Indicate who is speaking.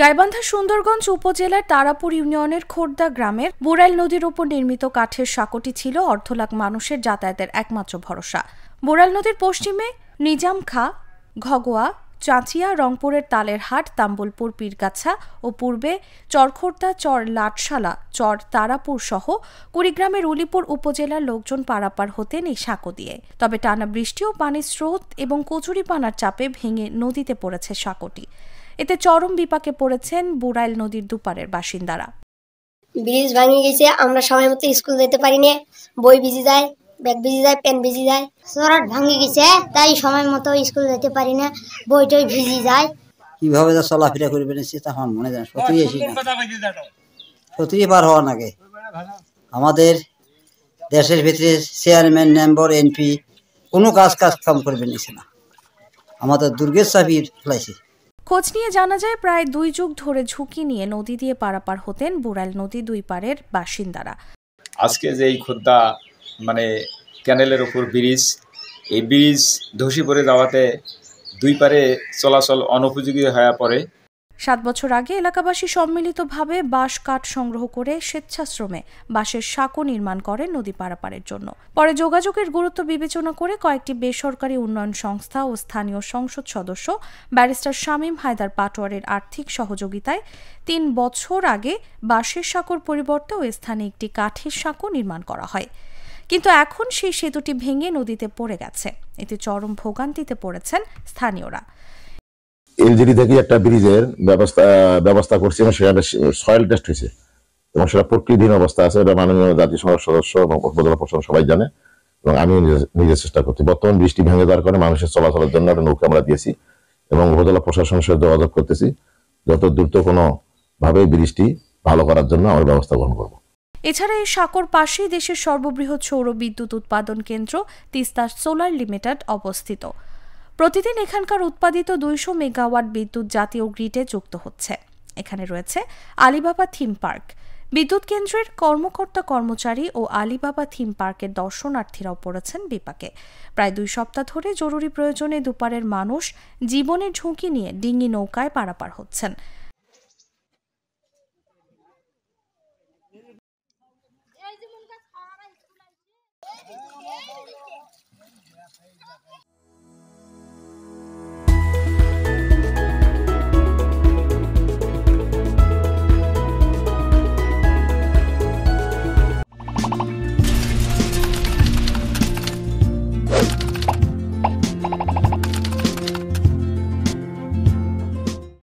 Speaker 1: গাইবান্ধা সুন্দরগঞ্জ উপজেলার তারাপুর ইউনিয়নের খোর্দা গ্রামের বোরাইল নদীর ওপর নির্মিত কাঠের সাঁকোটি ছিল অর্ধলাখ মানুষের যাতায়াতের একমাত্র ভরসা বোরাইল নদীর পশ্চিমে নিজাম খা ঘগোয়া চাঁচিয়া রংপুরের তালের হাট তাম্বুলপুর পীরগাছা ও পূর্বে চরখোর্দা চর লাটশালা চর তারাপুর সহ কুড়িগ্রামের উলিপুর উপজেলার লোকজন পারাপার হতেন এই সাঁকো দিয়ে তবে টানা বৃষ্টি ও পানির স্রোত এবং কচুরিপানার চাপে ভেঙে নদীতে পড়েছে সাঁকোটি এতে চরম বিপাকে পড়েছেন বুড়াইল নদীর দুপারের বাসিন্দারা ব্রিজ ভাঙে গেছে আমরা সময় মতো স্কুল যেতে পারি না বই ভিজে যায় ব্যাগ ভিজে যায় পেন ভিজে যায় সরাট ভাঙে গেছে তাই সময় মতো স্কুল যেতে পারি না টই ভিজে যায় কিভাবে যা চলাফেরা করবে না সে তখন মনে যায় সত্যি এসি সত্যি পার হওয়ার আগে আমাদের দেশের ভিতরে চেয়ারম্যান মেম্বার এমপি কোনো কাজ কাজ কাম করবে নিছে না আমাদের দুর্গেশ সাহির ফেলাইছে খোঁজ নিয়ে জানা যায় প্রায় দুই যুগ ধরে ঝুঁকি নিয়ে নদী দিয়ে পারাপার হতেন বুড়াল নদী দুই পারের বাসিন্দারা
Speaker 2: আজকে যে এই খোদ্দা মানে ক্যানেলের ওপর ব্রিজ এই ব্রিজ ধসি পড়ে যাওয়াতে দুই পারে চলাচল অনুপযোগী হয়ে পড়ে
Speaker 1: সাত বছর আগে এলাকাবাসী সম্মিলিতভাবে বাঁশ কাঠ সংগ্রহ করে স্বেচ্ছাশ্রমে বাঁশের সাঁকো নির্মাণ করে নদী পারাপারের জন্য পরে যোগাযোগের গুরুত্ব বিবেচনা করে কয়েকটি বেসরকারি উন্নয়ন সংস্থা ও স্থানীয় সংসদ সদস্য ব্যারিস্টার শামীম হায়দার পাটোয়ারের আর্থিক সহযোগিতায় তিন বছর আগে বাঁশের সাঁকোর পরিবর্তে ও স্থানে একটি কাঠের সাঁকো নির্মাণ করা হয় কিন্তু এখন সেই সেতুটি ভেঙে নদীতে পড়ে গেছে এতে চরম ভোগান্তিতে পড়েছেন স্থানীয়রা
Speaker 2: এলজিডি থেকে একটা ব্রিজের ব্যবস্থা ব্যবস্থা করছি এবং সেখানে সয়েল টেস্ট হয়েছে এবং সেটা প্রকৃতিহীন অবস্থা আছে এটা মাননীয় জাতীয় সংসদ সদস্য এবং উপজেলা প্রশাসন সবাই জানে এবং আমিও নিজের চেষ্টা করছি বর্তমান বৃষ্টি ভেঙে দেওয়ার কারণে মানুষের চলাচলের জন্য একটা নৌকা আমরা দিয়েছি এবং উপজেলা প্রশাসনের সাথে যোগাযোগ করতেছি যত দ্রুত কোনোভাবে বৃষ্টি ভালো করার জন্য আমরা ব্যবস্থা গ্রহণ করবো
Speaker 1: এছাড়া এই সাঁকোর পাশেই দেশের সর্ববৃহৎ সৌর বিদ্যুৎ উৎপাদন কেন্দ্র তিস্তা সোলার লিমিটেড অবস্থিত প্রতিদিন এখানকার উৎপাদিত দুইশো মেগাওয়াট বিদ্যুৎ জাতীয় গ্রিডে যুক্ত হচ্ছে এখানে রয়েছে আলিবাবা থিম পার্ক বিদ্যুৎ কেন্দ্রের কর্মকর্তা কর্মচারী ও আলিবাবা থিম পার্কের দর্শনার্থীরাও পড়েছেন বিপাকে প্রায় দুই সপ্তাহ ধরে জরুরি প্রয়োজনে দুপারের মানুষ জীবনের ঝুঁকি নিয়ে ডিঙি নৌকায় পারাপার হচ্ছেন